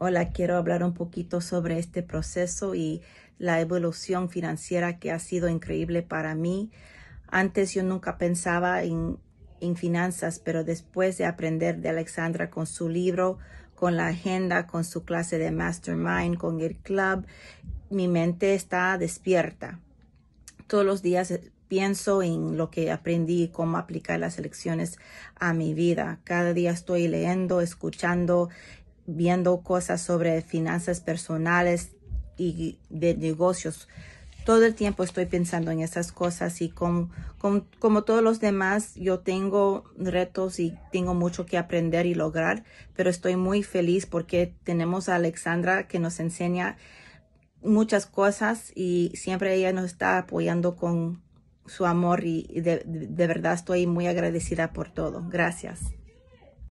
Hola, quiero hablar un poquito sobre este proceso y la evolución financiera que ha sido increíble para mí. Antes yo nunca pensaba en, finanzas, pero después de aprender de Alexandra con su libro, con la agenda, con su clase de mastermind, con el club, mi mente está despierta. Todos los días eh, pienso en lo que aprendí y cómo aplicar las lecciones a mi vida. Cada día estoy leyendo, escuchando viendo cosas sobre finanzas personales y de negocios. Todo el tiempo estoy pensando en esas cosas y como, todos los demás, yo tengo retos y tengo mucho que aprender y lograr, pero estoy muy feliz porque tenemos a Alexandra que nos enseña muchas cosas y siempre ella nos está apoyando con su amor y de verdad estoy muy agradecida por todo. Gracias.